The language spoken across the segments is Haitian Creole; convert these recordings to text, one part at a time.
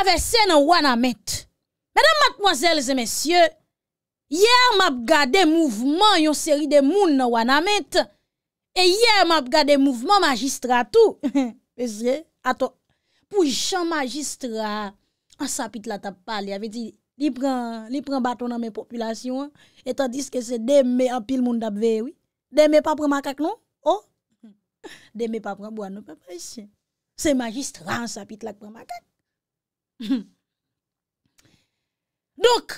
Avese nan wana met Madame, mademoiselles et messieurs Yer m ap gade mouvment Yon seri de moun nan wana met E yer m ap gade mouvment Magistratou Ato, pou chan magistrat An sapit la tapal Li avè di Li pran baton nan mè populasyon Etan diske se demè apil moun dabve Demè papre makak nou Demè papre an boan nou Se magistrat An sapit la pran makak Donk,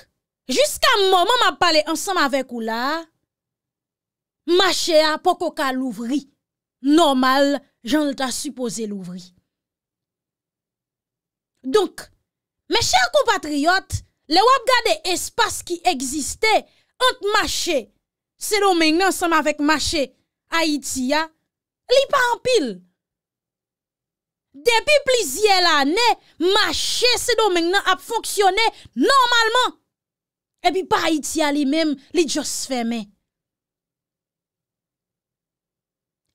jiska moman m ap pale ansanm avek ou la Mache a pokoka louvri Normal, jan lta supose louvri Donk, meche akou patriyot Le wap gade espas ki egziste Ante mache Se lo menye ansanm avek mache Aitia Li pa anpil Depi plizye l ane, machè se domen nan ap fonksyonè normalman. E pi paraytia li men, li jos fèmen.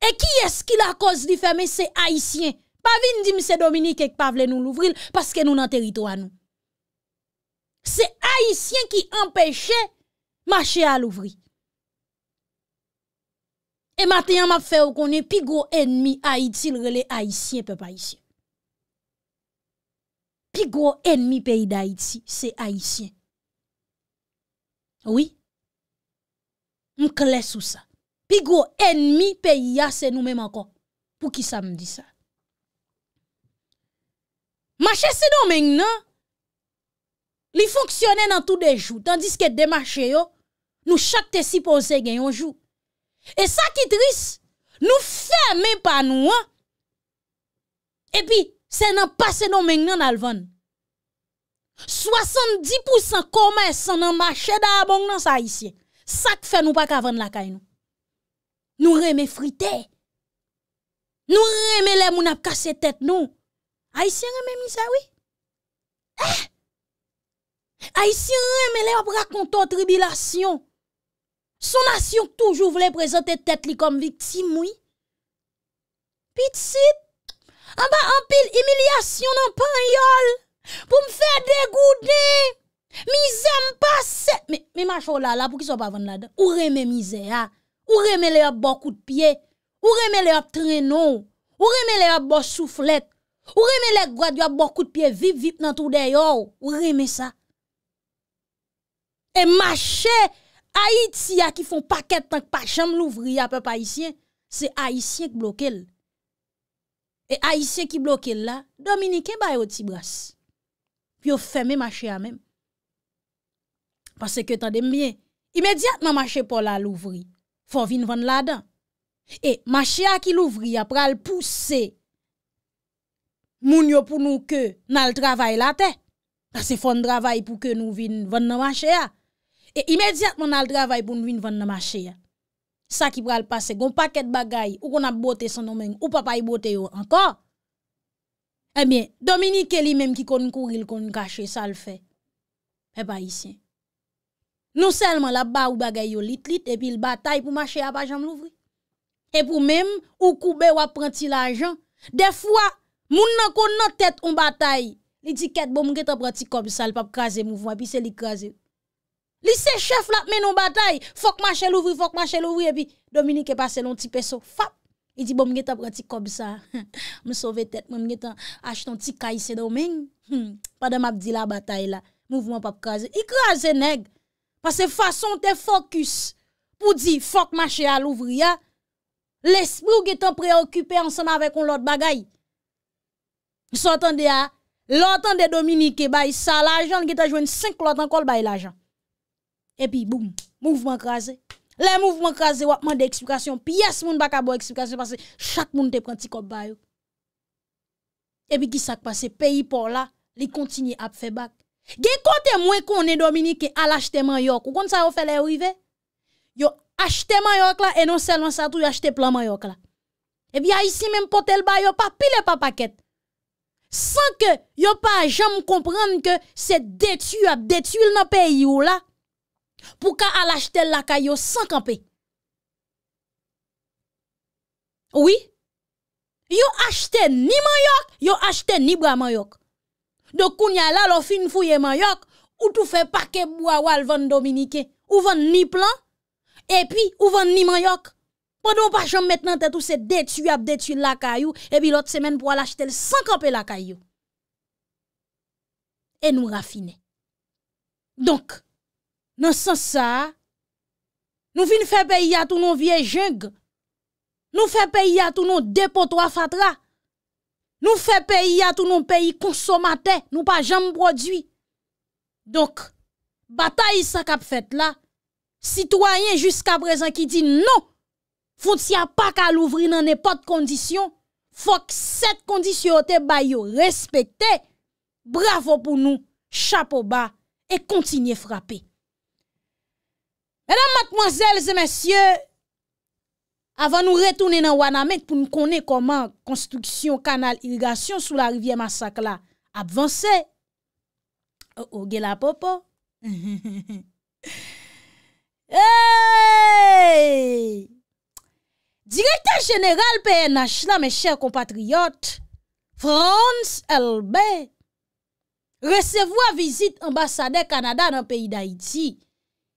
E ki es ki la koz li fèmen se haisyen? Pa vin di mse Dominique ek pa vle nou louvril, paske nou nan teritwa nou. Se haisyen ki empèche, machè a louvri. E matenyan ma fe ou konen, pi gro enmi Haiti, li rele Haitien, pe pa Haitien. Pi gro enmi peyi d'Haïti, se Haitien. Oui. M kles ou sa. Pi gro enmi peyi ya, se nou mèm ankon. Pou ki sa m di sa. Machè se do men yon nan. Li fonksyonè nan tout de jout. Tandis ke demache yo, nou chakte si ponse gen yon jout. E sa ki tris, nou fè mè pa nou an. E pi, se nan pase nou mennen alvan. 70% koumen san nan mache da abon nan sa Aisyen. Sa ki fè nou pa ka van lakay nou. Nou reme frite. Nou reme lè moun ap kase tèt nou. Aisyen reme misawi. Eh? Aisyen reme lè ap rakonto tribilasyon. Sonasyon k toujou vle prezante tèt li kom viktsi moui. Pit sit. An pa anpil emilyasyon an pa an yol. Pou m fè degoude. Mi zèm pa se. Mi macho lala pou ki so pa vende la den. Ou reme mizè ya. Ou reme le ap bò bon kout piye. Ou reme le ap trenon. Ou reme le ap bò bon souflet. Ou reme le gwa di ap bò bon kout piye vip vip nan tou de yò. Ou reme sa. E mache. Ha iti ya ki fon paket tanke pa chanm louvri apèp ha itien, se ha itien ki blok el. E ha itien ki blok el la, Dominike baye ou tibras. Pi ou feme machia men. Pase ke tan dem bien. Imediat nan machia pou la louvri, fon vin vann la dan. E machia ki louvri apèp al pousse, se moun yo pou nou ke nan l travay la ten. Pase fon travay pou ke nou vin vann nan machia. E imediatman al dravay pou nou vin van nan mache ya. Sa ki pral pase, goun paket bagay, ou kon ap bote son nomeng, ou papa y bote yo, ankor. Ebyen, eh Dominique ke li menm ki kon kouril, kon kache, sa l fè. E ba y si. Nou selman la ba ou bagay yo lit-lit, epi l batay pou mache ya pa janm louvri. E pou menm, ou koube wap pranti la janm. De fwa, moun nan kon nan tèt ou batay, l etiket bo mwen geta pranti kop, sa l pap kaze mouvman, pi se li kaze mouvman. Lise chef la menon batay. Fok machè louvri, fok machè louvri. Epi Dominique passe loun ti pe so. Fap! E di bom nge ta prati kob sa. M souve tet. M nge ta achiton ti kay se domen. Hmm. Padè m ap di la batay la. Mouvouman pap kaze. I kaze neg. Pase fason te fokus. Pou di fok machè louvri ya. L'esprou gen tan preokupè ansan avè kon lout bagay. Sotan de ya. Loutan de Dominique bay sa. L'ajan gen tan jwen 5 loutan kol bay l'ajan. Epi boum, mouvment krasè. Le mouvment krasè wapman de eksplikasyon. Pi yes moun baka bo eksplikasyon. Pase chak moun te pranti kop bayo. Epi gisa kwa se peyi por la, li kontinye ap fe bak. Gen kote mwen kon e Dominique al achete man yok. O kon sa yo fe non le rive? Yo achete man yok la, e non selman sa tou yo achete plan man yok la. Epi a isi menm potel bayo pa pile pa paket. San ke yo pa jam komprenn ke se detu ap detu il nan peyi yo la. pou ka alachete lakay yo san kampe. Oui. Yo achete ni manyok, yo achete ni bra manyok. Do kounya la lo fin fouye manyok, ou tou fe pake bou awal van dominike, ou van ni plan, e pi ou van ni manyok. Pwado pa jom metnan te tou se detu yap detu lakay yo, e pi lot semen pou alachete lakay yo. E nou rafine. Nan san sa, nou vi nou fe peyi a tou nou vie jeng, nou fe peyi a tou nou depot wafatra, nou fe peyi a tou nou peyi konsomate, nou pa jem prodwi. Donk, batay sa kap fet la, sitwanyen jiska prezan ki di nou, foun siya pa ka louvri nan epot kondisyon, fok set kondisyote ba yo respete, bravo pou nou, chapo ba, e kontinye frape. Mèdam matmòzèlze mèsyè, avan nou retounen nan wana mèk pou nou konen koman konstruksyon kanal irrigasyon sou la rivye mack oh, oh, la. Avansè! O ou gelapopo! Direkta jenéral PNH la mè chèr kompatriyot, France Elbe, resevwa vizit ambassade Kanada nan peyi d'Haïti.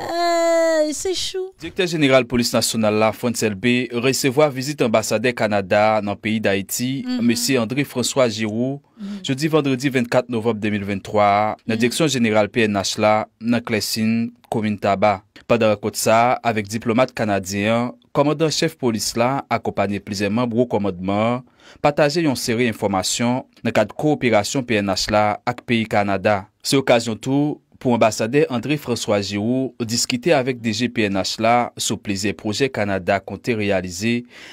Eyyy, euh, se chou. Direkter General Police National mhm. mhm. la, Fonsel B, resevo a vizit ambasade Kanada nan peyi d'Haïti, M. André François Giroux, jodi vendredi 24 novembe 2023, nan direksyon general PNH la, nan klesin komin taba. Padar akot sa, avek diplomat Kanadiyan, komodan chef polis la, akopani plizèman bro komodman, pataje yon seri informasyon nan kad koopirasyon PNH la ak peyi Kanada. Se okasyon tou, pou ambasade André François Giroud diskite avèk DG PNH la sou pleze proje Kanada kontè realize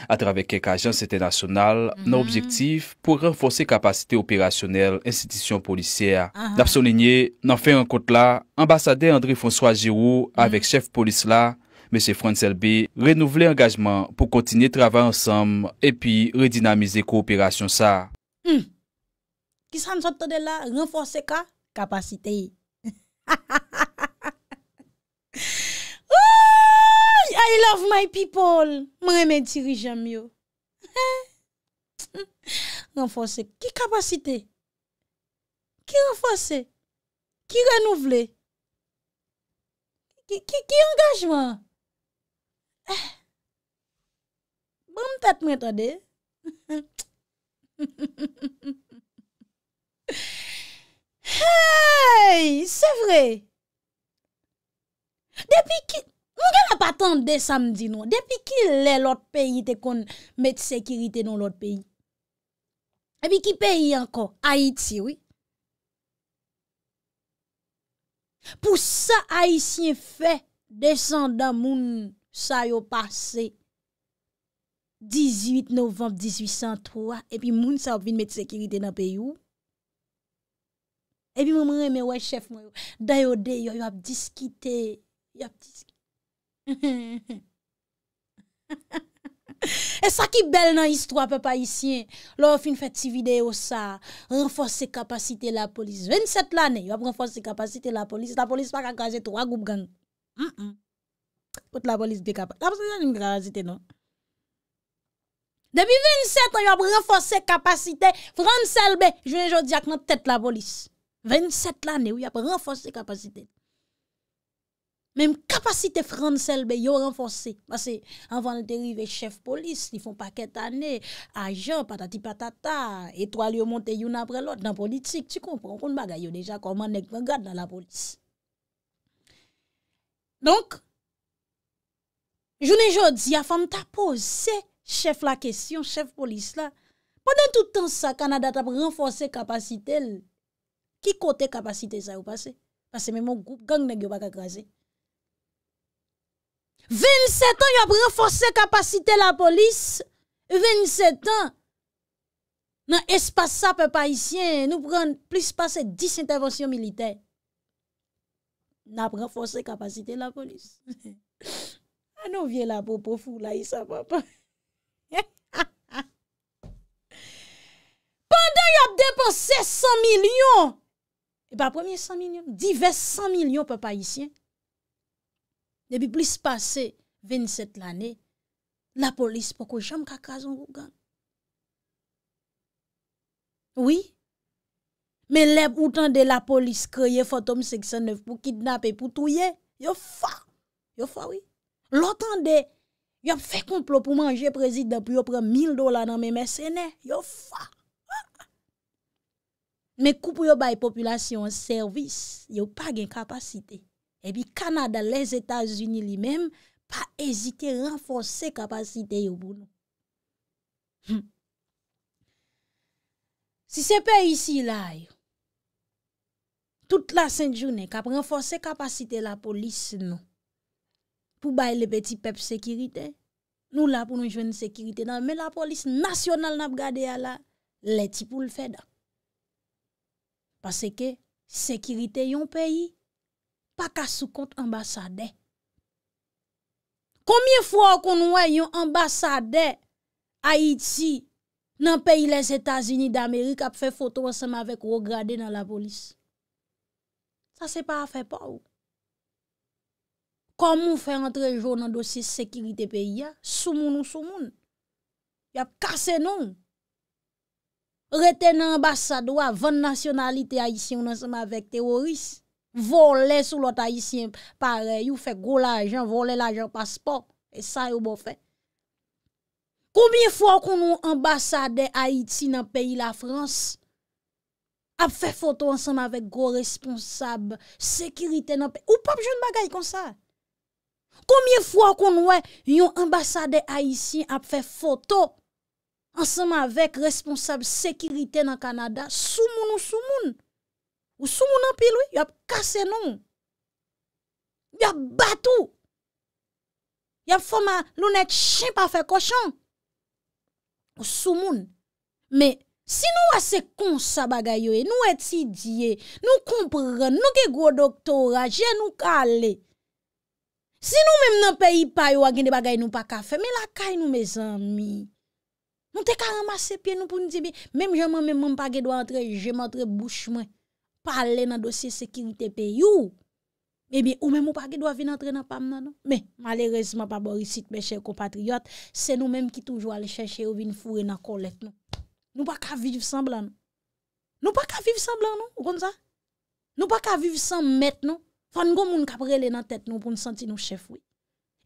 a travèk kek ajan sète nasyonal nan mhm. objektif pou renforsè kapasite operasyonel insidisyon polisyè. Dap son line, nan fè an kote la, ambasade André François Giroud mhm. avèk chèf polis la, mèche Fransel B, renouvle engajman pou kontinye travè ansèm epi redinamize ko operasyon sa. Hmm, ki san sote de la renforsè ka kapasite yi? Ha ha ha ha ha. Ou! I love my people. Mwen remen ti ri janmyo. Ha ha ha. Renforsi. Ki kapasite? Ki renforsi? Ki renouvle? Ki, ki, ki engajman? Ha eh. ha. Boun tati mwen tade. Ha ha ha. Ha ha ha ha. Hey, se vre. Depi ki, mwen gen apatande samdi nou. Depi ki lè lot peyi te kon met sekirite nou lot peyi. Epi ki peyi ankon, Haiti, wè. Pou sa Haitien fè, desan dan moun sa yo pase. 18 novem, 1803. Epi moun sa ou vin met sekirite nan peyi ou. Epi mwen mwen mwen mwen wey chef mwen yo, dayo de yo yo ap diskite, yo ap diskite. E sa ki bel nan histro apè pa isyen, lò ou fin fè ti video sa, renforsè kapasite la polis. 27 l'anè yo ap renforsè kapasite la polis, la polis pa ka gazè tou, a goup gang. Pot la polis de kapasite, la polis nan yon grazite nou. Depi 27 an yo ap renforsè kapasite, fran selbe, jwen jò di ak nan tèt la polis. 27 l'anè ou y ap renforse kapasite. Mem kapasite fran sel be yo renforse. Basè, an van derive chef polis, li fon paket anè, ajan, patati patata, etwa li yo monte yon apre l'ot, nan politik, ti kompran, kon bagay yo deja koman nek vengad nan la polis. Donk, jounen jòdzi, a fam ta pose, se, chef la kesyon, chef polis la, ponen toutan sa, kanada tap renforse kapasite el, Ki kote kapasite sa ou pase? Pase men moun gang ne gyo baka krasi. 27 an yo ap renfonse kapasite la polis. 27 an. Nan espasa pe paisyen. Nou prene plus pase 10 intervensyon milite. Nan ap renfonse kapasite la polis. An nou vye la bo po fou la yi sa pa pa. Pendan yo ap depose 100 milyon. E pa premier 100 milyon, divers 100 milyon pa payisyen. Ne bi plis pase 27 l'anè, la polis poko jam kakazan wou gan. Oui, men lep outan de la polis kreye fotom 69 pou kidnap e pou touye, yo fa. Yo fa, oui. Lotan de, yo fe komplo pou manje prezid api yo pre 1000 dola nan men mè sène, yo fa. Men kou pou yo bay populasyon servis, yo pa gen kapasite. E pi Kanada, les Etats-Unis li men, pa ezite renfonse kapasite yo bou nou. Si se pe isi la, tout la sènt jounè, kap renfonse kapasite la polis nou. Pou bay le peti pep sekirite, nou la pou nou jwen sekirite nan, men la polis nasyonal nap gade ya la, leti pou l'fèdak. Pase ke, sekirite yon peyi, pa ka sou kont ambasade. Komiye fwa kon wè yon ambasade Haiti nan peyi les Etats-Unis d'Amerik ap fè foto ansem avèk rograde nan la polis. Sa se pa a fè pa ou. Koman fè rentre joun nan dosis sekirite peyi ya, sou moun ou sou moun. Ya kase nou ou. retene ambasado a 20 nasyonalite Haitien nan seman vek teoris, vole sou lot Haitien pare, yu fek go la ajan, vole la ajan paspor, e sa yo bo fe. Koumye fwa kon nou ambasade Haitien nan peyi la Frans, ap fe foto ansenman vek go responsab, sekirite nan peyi, ou pop joun bagay kon sa? Koumye fwa kon nou e yon ambasade Haitien ap fe foto, ansanman vek responsab sekirite nan Kanada, sou moun ou sou moun? Ou sou moun an pi lwi? Yap kase nou. Yap batou. Yap foma lounet chimp a fe koshan. Ou sou moun. Me, si nou ase konsa bagay yo e, nou etidye, nou kompren, nou ke gwo doktorat, jen nou kale. Si nou menm nan pe ipay wagen de bagay nou pa kafe, me la kay nou me zanmi. Mwen te ka ramase pe nou pou nite be, menm jeman menm mwen pa ge do a entre, jeman entre bouche mwen. Parle nan dosye sekirite pe you. Menm ou menm ou pa ge do a vin entre nan pam nan nou. Men, malerese mwen pa borisit men chèr compatriot, se nou menm ki toujwa le chè chè ou vin fure nan kolet nou. Nou pa ka viv san blan nou. Nou pa ka viv san blan nou, ou kon sa? Nou pa ka viv san met nou. Fon goun moun kaprele nan tèt nou pou n senti nou chèf wè.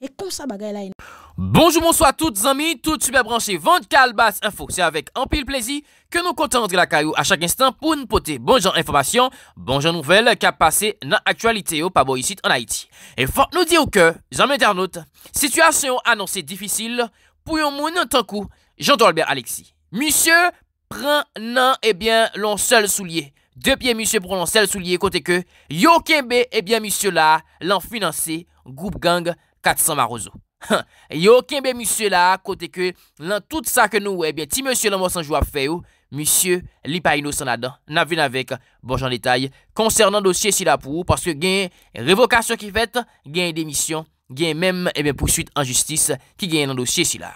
Et comme ça, bagaille là. Bonjour, bonsoir, toutes amis, toutes super branchées, vente calbas info. C'est avec un pile plaisir que nous comptons de la caillou à chaque instant pour nous porter Bonjour information, bonjour nouvelle qui a passé dans l'actualité au Pabo ici en Haïti. Et fort nous dire que, amis internautes, situation annoncée difficile pour un monde tant coup, Jean-Dolbert Alexis. Monsieur prend non, eh bien, l'on seul soulier. Deux pieds, monsieur, pour l'on seul soulier, côté que, yo kembe, eh bien, monsieur là, l'en financé, groupe gang, 400 marozou. Ha, yo, kenbe eh bon, misye eh la, kote ke, lan tout sa ke nou, ebyen, ti misye lan monsanjou ap fe ou, misye, li pay nou sanadan, nan ven avek, bonj an detay, konsernan dosye si la pou ou, paske gen revokasyon ki fet, gen demisyon, gen men, ebyen, pousuit anjustis, ki gen nan dosye si la.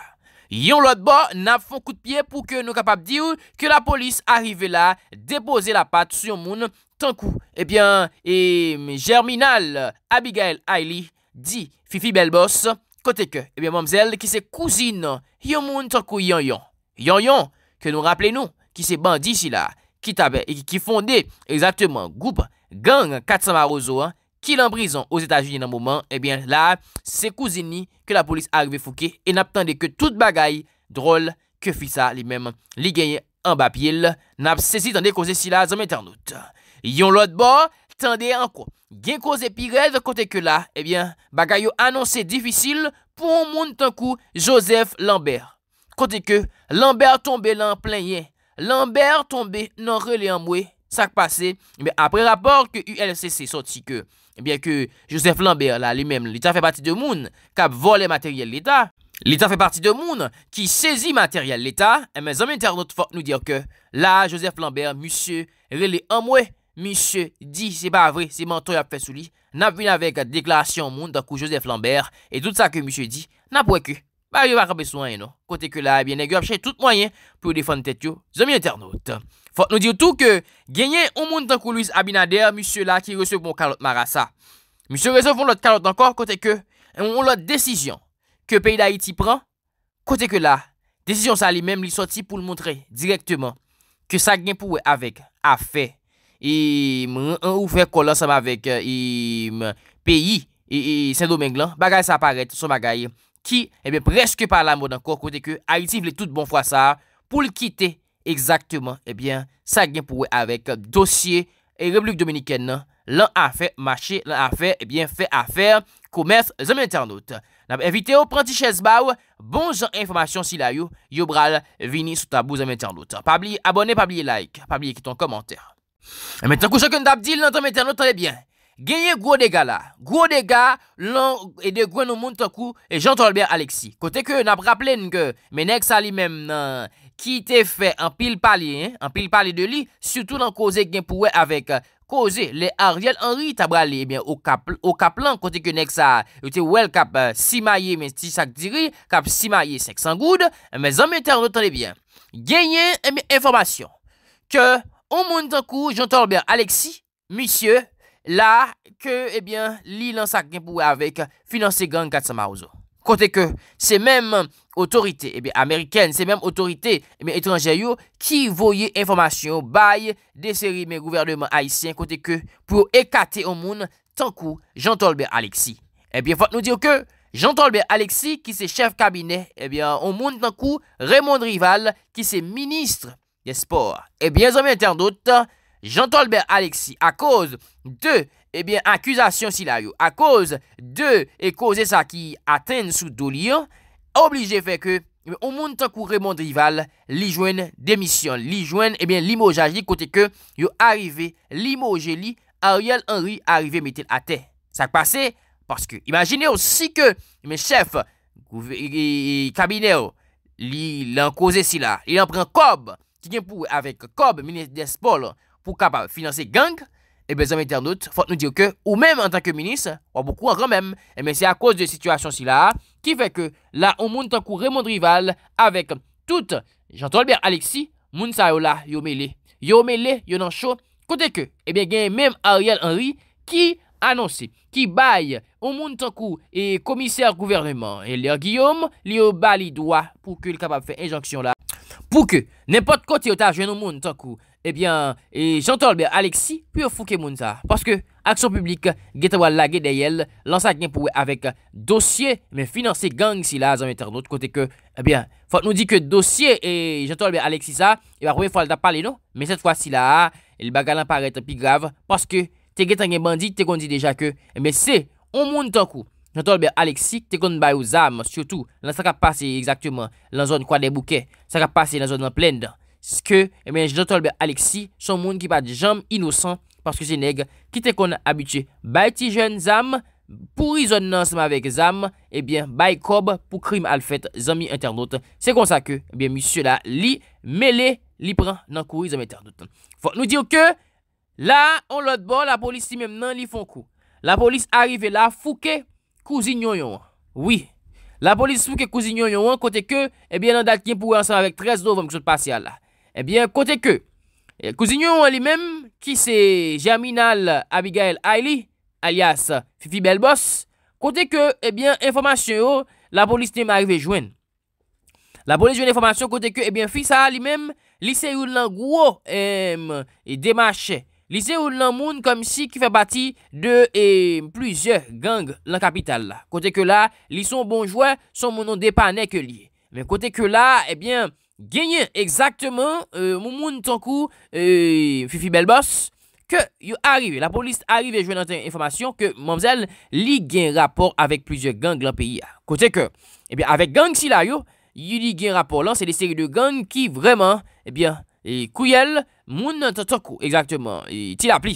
Yon lot bo, nan fon kout piye, pou ke nou kapap di ou, ke la polis arrive la, depose la pat sou yon moun, tankou, ebyen, eh e, germinal, Abigail Aili, Di, Fifi Belbos, kote ke, ebyen mamzèl, ki se kouzine yon moun tokou yon yon. Yon yon, ke nou rappele nou, ki se bandi si la, ki tabè, e ki fonde, exactement, goup, gang, katsama rozo, ki l'embrison os Etat-Unis nan mouman, ebyen la, se kouzine ni, ke la polis arve fouke, e nap tende ke tout bagay drol, ke fi sa, li men, li genye an bapil, nap se si tende kouze si la, zanmè ternout. Yon lot bo, ebyen. Tande anko, gen ko zepi rev kote ke la, ebyen, bagay yo anons se difisil pou moun tankou Josef Lambert. Kote ke, Lambert tombe lan plenye, Lambert tombe nan rele amwe, sak pase, me apre rapor ke ULCC soti ke, ebyen ke Josef Lambert la li men, lita fe pati de moun, kap vole materyel lita, lita fe pati de moun ki sezi materyel lita, e men zanmen ter not fok nou dire ke, la Josef Lambert, musye rele amwe, Mise di se ba vre se mantoy ap fesou li Nap vin avek deklarasyon moun Tankou Joseph Lambert Et tout sa ke mise di Nap wè ke Kote ke la Ebyen e gwe ap chè tout mwenye Pou defan tet yo Zomi internaut Fote nou di ou tou ke Genyen moun tankou Louis Abinader Mise la ki resev moun kalot marasa Mise resev moun lot kalot ankor Kote ke moun lot desisyon Ke peyi da iti pran Kote ke la Desisyon sa li mèm li soti pou l montre Direktman Ke sa gen pou wè avek A fe e mwen an oufer kol ansam avek e, e peyi e, e Saint-Domingue lan, bagay sa aparet son bagay ki e ben preske pa la moun an kon kote ke a iti vle tout bon fwa sa, pou l kite exaktman e ben sa gen pou we avek dosye e Rebluke Dominikene lan a fe, mache lan a fe, e ben fe a fe, koumèf zèmè internaute. N ap evite ou pranti chè zbaw, bon jan informasyon si la yo, yo bral vini sou tabou zèmè internaute. Pabli abone, pabli like, pabli ekiton komantèr. E men takou chakoun dap dil nan tanmete anotan e bien. Genye gwo dega la. Gwo dega lan e de gwen nou moun takou. E jantol ben Alexi. Kote ke nan praplen ke menek sa li men. Ki te fe an pil pali. An pil pali de li. Soutou nan koze gen pouwe avek. Koze euh, le Ariel Henry tabrali. E eh ben o kaplan. Kote ke nek sa. E te wel kap simaye men ti sak diri. Kap simaye sek sangoud. E men zanmete anotan e bien. Genye e men informasyon. Ke anotan. O moun tankou, Jean-Tolbert Alexis, misye, la, ke, ebyen, eh li lan sa genpouwe avek, finanse gen Katsama Ozo. Kote ke, se menm otorite, ebyen, eh Ameriken, se menm otorite, ebyen, eh etranjeyo, ki voye informasyon baye deseri men gouvernement Haitien, kote ke, pou ekate o moun, tankou, Jean-Tolbert Alexis. Ebyen, fote nou diyo ke, Jean-Tolbert Alexis, ki se chef kabine, ebyen, o moun tankou, Raymond Rival, ki se ministre Yespor. Ebyen zanmè tè an dote, jantol bè Alexi, a kouz de, ebyen akouzasyon si la yo, a kouz de, e kouzè sa ki atèn sou do liyo, oblijè fè ke, ou eh moun tan kou remond rival, li jwen demisyon, li jwen, eh ebyen li mou jajli, kote ke, yo arive, li mou jeli, Ariel Henry arive metèl atè. Sa k pasè? Paskè. Imanjine yo, si ke, men eh chef, kabine yo, oh, li lankouzè si la, li lankouzè si la, qui vient avec Cob, ministre des Sports, pour capable financer gang, et eh bien, les internautes, faut nous dire que, ou même en tant que ministre, ou beaucoup encore même, et eh c'est à cause de situation si là, qui fait que, là, on monte en coup Raymond Rival, avec tout. j'entends bien Alexis, moun sa yo là, yo côté que, et eh bien, gagne même Ariel Henry, qui, annoncé qui baille au monde et commissaire gouvernement et leur Guillaume li au bal droit pour qu'il capable faire injonction là pour que n'importe côté ta au monde coup. et eh bien et j'entends bien Alexis puis fouke moun ça parce que action publique geta d'ayel lance avec dossier mais financer gang si là en D'autre côté que eh bien faut nous dit que dossier et j'entends bien Alexis ça il va première fois il non mais cette fois-ci là il bagarre paraît plus grave parce que te get an gen bandit, te kon di deja ke, e eh mwen se, on moun tankou, jantol be Alexi, te kon bayou zam, sio tou, lan sa ka pase exactement, lan zon kwa de bouke, sa ka pase lan zon nan plen dan, se ke, e eh mwen jantol be Alexi, son moun ki pa jam inosan, paske se neg, ki te kon abitye, bay ti jen zam, pou izon nan seman vek zam, e eh bie bay kob pou krim al fet, zan mi internet, se kon sa ke, e bie misyo la, li, mele, li pran nan kou izon internet. Fon nou diyo ke, La, on lot bon, la polis si mem nan li fon kou. La polis arive la fouke kouzi nyon yon. Oui. La polis fouke kouzi nyon yon kote ke, ebyen eh nan dati yon pou ansan avek trez do vom kisot pasyal la. Ebyen eh kote ke, eh, kouzi nyon yon li mem, ki se Jaminal Abigail Aili, alias Fifi Belbos, kote ke, ebyen, informasyon yo, la polis nim arive jwen. La polis jwen informasyon kote ke, ebyen, fis a li mem, li se yon lan gwo e demache. Lisez ou nan comme si qui fait partie de et plusieurs gangs dans la capitale Côté que là, ils sont bon joueur, son sont nom dépanné que lié. Mais côté que là, eh bien, gagne exactement euh, mon monde, coup euh, Fifi Belboss que arrive, la police arrive et joue dans information que mademoiselle ligue un rapport avec plusieurs gangs dans le pays. Côté que eh bien avec gang si là yo, li rapport là, c'est des séries de gangs qui vraiment eh bien E kouyel, moun nan tato kou, ekzaktouman, e ti la pli,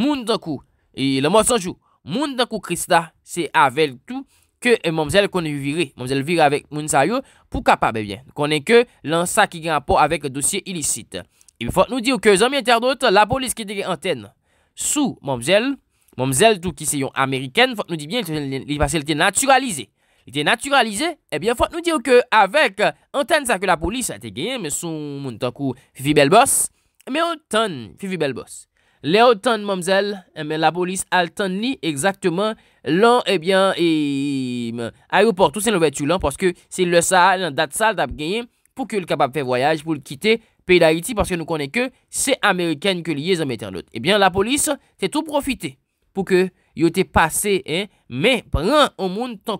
moun nan kou, e le monsanjou, moun nan kou krista, se avel tou, ke moun zel konen viri, moun zel viri avek moun sa yo, pou kapa bebyen, konen ke lan sa ki granpo avek dosye ilisite. E pou fote nou di ou ke zanmye interdote, la polis ki diri anten, sou moun zel, moun zel tou ki se yon Ameriken, fote nou di byen, li vaselte naturalize. Il était naturalisé, eh bien, faut nous dire que avec euh, antenne ça que la police a été gagné, mais son monde, tant Fifi Belbos, mais antenne Fifi Belbos. Les autant mamzelle, mademoiselle, eh la police a le ni exactement l'an, eh bien, et euh, aéroport, tout c'est l'ouverture l'an, parce que c'est le ça, la date salle t'as pour que le capable faire voyage, pour le quitter pays d'Haïti, parce que nous connaissons que c'est américaine que lié en l'autre. Eh bien, la police, c'est tout profité pour que soit était passé, hein, mais prend au monde tant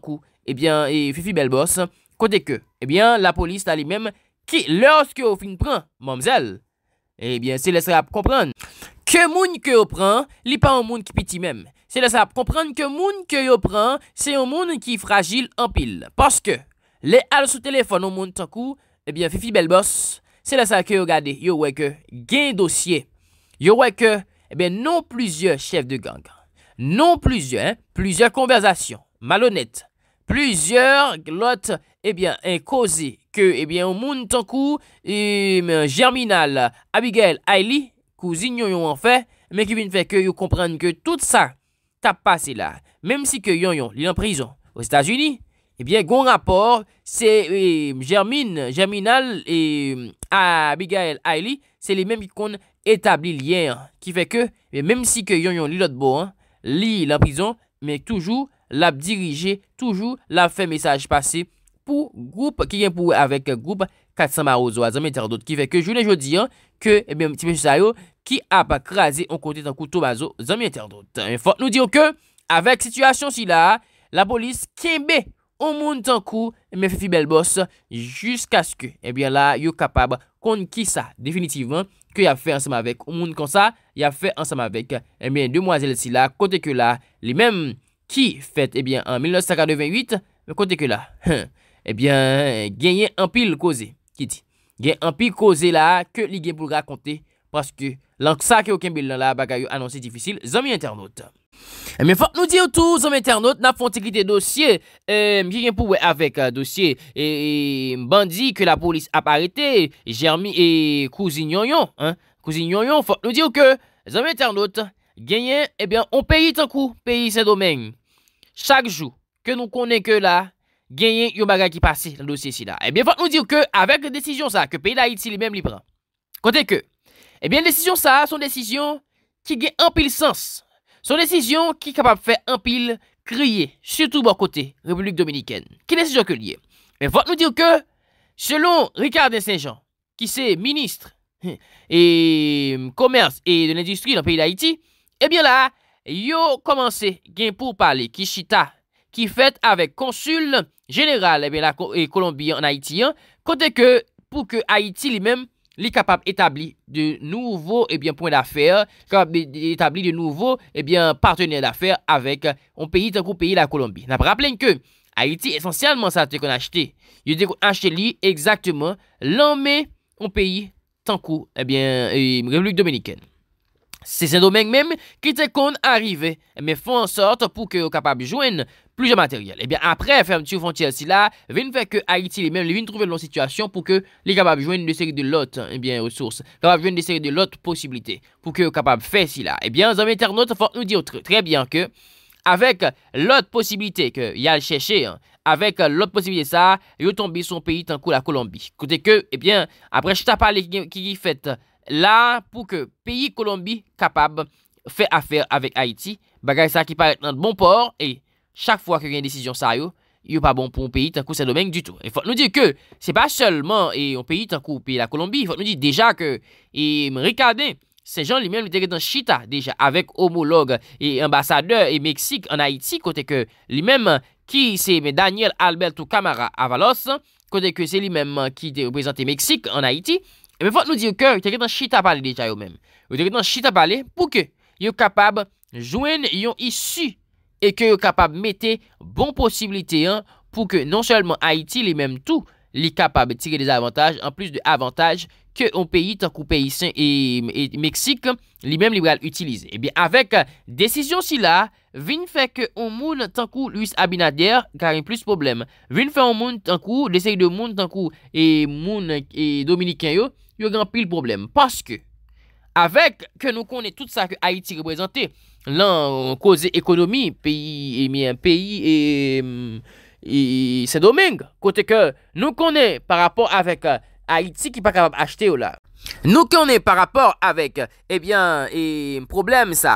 eh bien, et Fifi Belbos, côté que, eh bien, la police t'a lui même qui, lorsque au fin prend, mamzelle, eh bien, c'est laisser comprendre que moun que au prend, li pas un moun qui piti même. C'est la à comprendre que moun que yo prend, c'est un monde qui fragile en pile. Parce que, les al sous téléphone au moun eh bien, Fifi Belbos, c'est la à que Vous yo que, gain dossier, yo voyez que, eh bien, non plusieurs chefs de gang, non plusieurs, hein, plusieurs conversations malhonnêtes, plusieurs glottes eh bien Est causé que eh bien au monde tant coup eh, germinal Abigail Hailey cousine yon en fait mais qui vient faire que vous comprendre que tout ça t'a passé là même si que yon yon est en prison aux États-Unis eh bien Grand rapport c'est eh, germine germinal et eh, Abigail Hailey c'est les mêmes ont établi lien qui fait que même si que yon yon l'autre hein, en prison mais toujours l'a dirigé toujours l'a fait message passé pour groupe qui vient pour avec groupe 400 marozo à qui fait que je le hein, que eh bien petit qui a pas crasé on côté dans couteau bazo faut nous dire que avec situation si là la police kembe Au monte en coup mais eh fait belle boss jusqu'à ce que eh bien là yo capable qu'on qui ça définitivement que y a fait ensemble avec un monde comme ça y a fait ensemble avec eh bien demoiselle si là côté que là les mêmes Ki fèt, ebyen, an 1998, me kontè ke la. Ebyen, gen yè an pil koze. Ki di? Gen an pil koze la, ke li gen pou lrakonte. Paske lansak yo kembèl nan la bagayou anonsè difisil, zami internaut. Me eh fòk nou di ou tou, zami internaut, na fonte ki te dosye, e, euh, mi gen pou wè avèk euh, dosye, e, bandi ke la polis aparete, e, jermi, e, kouzi nyonyon, kouzi nyonyon, fòk nou di ou ke, zami internaut, gagné eh bien on paye tant coup pays ses domaines chaque jour que nous connaît que là a un bagay qui passe dans le dossier là et eh bien faut nous dire que avec la décision ça que pays d'Haïti lui même li prend côté que eh bien décision ça son décision qui gagne un pile sens son décision qui capable faire un pile crier surtout bon côté République dominicaine qui décision que lié mais faut nous dire que selon Ricard Saint-Jean qui c'est ministre hein, et hum, commerce et de l'industrie dans le pays d'Haïti, Ebyen eh eh eh euh, la, yo komanse gen pou pale Kishita ki fet ave konsul general ebyen la Kolombi en Haitian kote ke pou ke Haiti li men li kapab etabli de nouvo ebyen pouen la fer, kapab etabli de nouvo ebyen partenier la fer avek on peyi tankou peyi la Kolombi. Nap rapplen ke Haiti esensyalman sa te kon achete. Yo de kon achete li exakteman lanme on peyi tankou ebyen euh, revlouk dominiken. C'est un domaine même qui était con arrivé, mais font en sorte pour que capable capables de joindre plus de matériel. Et eh bien après, fermeture frontière, si là, vient faire que Haïti même même trouver une situation pour que les capables de joindre une série de l'autre et eh bien ressources, capables de joindre une de possibilités, pour que capable capable de faire si là. Et eh bien, les internautes, nous dire très, bien que, avec l'autre possibilité que y a cherché, hein, avec l'autre possibilité ça, il tombé son pays tant la Colombie. Écoutez que, et bien, après, je t'appelle pas qui, qui fait là pour que pays Colombie capable de faire affaire avec Haïti. Bagay ça qui paraît dans bon port et chaque fois qu'il y a une décision ça yo, a pas bon pour un pays de c'est domaine du tout. Il faut nous dire que c'est pas seulement et un pays de la Colombie, il faut nous dire déjà que et regardez ces gens lui-même étaient dans Chita déjà avec homologues et ambassadeur et Mexique en Haïti côté que lui-même qui c'est Daniel Alberto Camara Avalos côté que c'est lui-même qui représentait Mexique en Haïti E mwen fote nou di yo kè, yo te ridan chita pale deta yo mèm. Yo te ridan chita pale pou kè yo kapab jwen yon issu. E kè yo kapab mette bon posibilite yon pou kè non selman Haiti li mèm tou... li kapab tire des avantaj an plus de avantaj ke ou peyi tankou peyi sen e Meksik li men liberal utilize. Ebyen, eh avek desisyon si la, vin fe ke ou moun tankou luis abinader karin plus problem. Vin fe ou moun tankou, desay de moun tankou e moun e Dominikyo, yon gran pil problem. Paske, avek ke nou konen tout sa ke Haiti reprezante, lan kose ekonomi, peyi e... Eh c'est Domingue. Côté que nous connaissons par rapport avec euh, Haïti qui pas capable d'acheter oh là. Nous connaissons par rapport avec, eh bien, et problème ça.